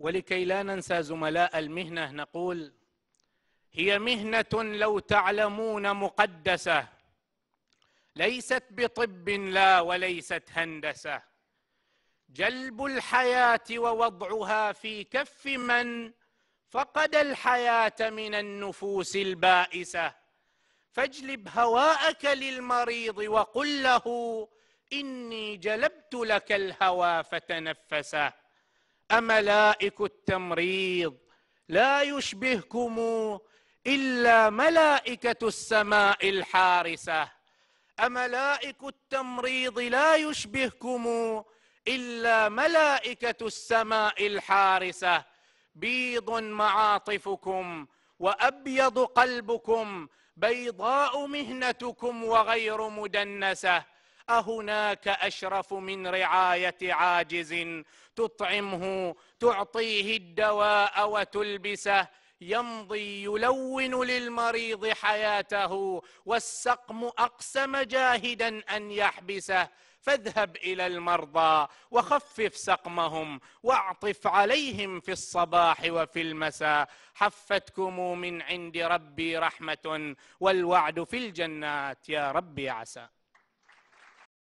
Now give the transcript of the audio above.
ولكي لا ننسى زملاء المهنة نقول هي مهنة لو تعلمون مقدسة ليست بطب لا وليست هندسة جلب الحياة ووضعها في كف من فقد الحياة من النفوس البائسة فاجلب هواءك للمريض وقل له إني جلبت لك الهوى فتنفسه أملائك التمريض لا يشبهكم إلا ملائكة السماء الحارسة أملائك التمريض لا يشبهكم إلا ملائكة السماء الحارسة بيض معاطفكم وأبيض قلبكم بيضاء مهنتكم وغير مدنسة أهناك أشرف من رعاية عاجز تطعمه تعطيه الدواء وتلبسه يمضي يلون للمريض حياته والسقم أقسم جاهدا أن يحبسه فاذهب الى المرضى وخفف سقمهم واعطف عليهم في الصباح وفي المساء حفتكم من عند ربي رحمه والوعد في الجنات يا ربي عسى